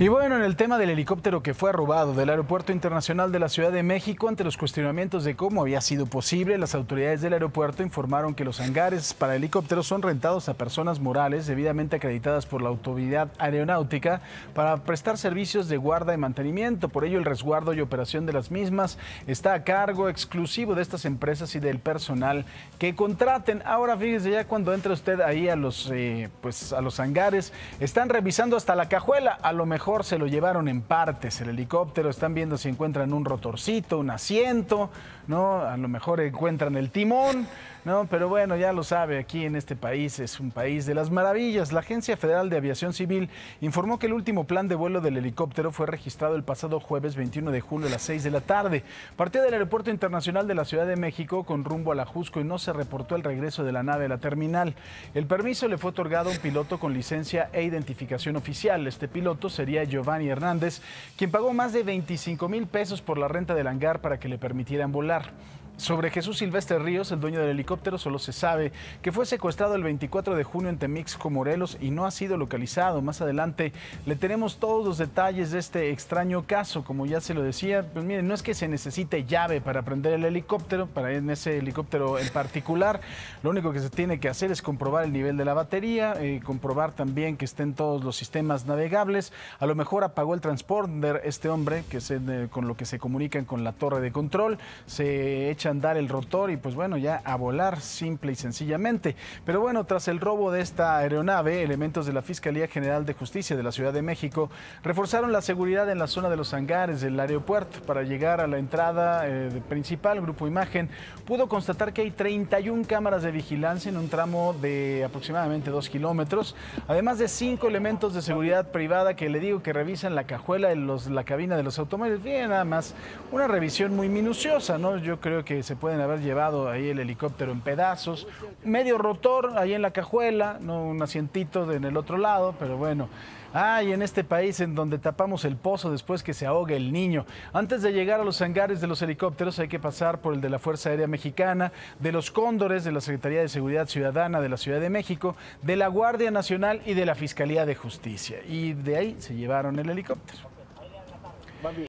Y bueno, en el tema del helicóptero que fue robado del Aeropuerto Internacional de la Ciudad de México, ante los cuestionamientos de cómo había sido posible, las autoridades del aeropuerto informaron que los hangares para helicópteros son rentados a personas morales debidamente acreditadas por la autoridad aeronáutica para prestar servicios de guarda y mantenimiento. Por ello, el resguardo y operación de las mismas está a cargo exclusivo de estas empresas y del personal que contraten. Ahora, fíjese ya cuando entra usted ahí a los, eh, pues, a los hangares, están revisando hasta la cajuela, a lo mejor se lo llevaron en partes el helicóptero, están viendo si encuentran un rotorcito, un asiento, ¿no? A lo mejor encuentran el timón, ¿no? Pero bueno, ya lo sabe, aquí en este país es un país de las maravillas. La Agencia Federal de Aviación Civil informó que el último plan de vuelo del helicóptero fue registrado el pasado jueves 21 de julio a las 6 de la tarde. partió del Aeropuerto Internacional de la Ciudad de México con rumbo a la Jusco y no se reportó el regreso de la nave a la terminal. El permiso le fue otorgado a un piloto con licencia e identificación oficial. Este piloto sería Giovanni Hernández, quien pagó más de 25 mil pesos por la renta del hangar para que le permitieran volar. Sobre Jesús Silvestre Ríos, el dueño del helicóptero, solo se sabe que fue secuestrado el 24 de junio en Temixco, Morelos, y no ha sido localizado. Más adelante le tenemos todos los detalles de este extraño caso. Como ya se lo decía, pues miren, no es que se necesite llave para prender el helicóptero, para ir en ese helicóptero en particular. Lo único que se tiene que hacer es comprobar el nivel de la batería, eh, comprobar también que estén todos los sistemas navegables. A lo mejor apagó el transponder este hombre, que es eh, con lo que se comunican con la torre de control. Se echa andar el rotor y pues bueno, ya a volar simple y sencillamente. Pero bueno, tras el robo de esta aeronave, elementos de la Fiscalía General de Justicia de la Ciudad de México reforzaron la seguridad en la zona de los hangares del aeropuerto para llegar a la entrada eh, principal, Grupo Imagen, pudo constatar que hay 31 cámaras de vigilancia en un tramo de aproximadamente 2 kilómetros, además de cinco elementos de seguridad privada que le digo que revisan la cajuela, de los, la cabina de los automóviles. Bien, nada más una revisión muy minuciosa, ¿no? Yo creo que se pueden haber llevado ahí el helicóptero en pedazos, medio rotor ahí en la cajuela, no un asientito en el otro lado, pero bueno. Ay, en este país en donde tapamos el pozo después que se ahogue el niño. Antes de llegar a los hangares de los helicópteros hay que pasar por el de la Fuerza Aérea Mexicana, de los Cóndores, de la Secretaría de Seguridad Ciudadana de la Ciudad de México, de la Guardia Nacional y de la Fiscalía de Justicia. Y de ahí se llevaron el helicóptero.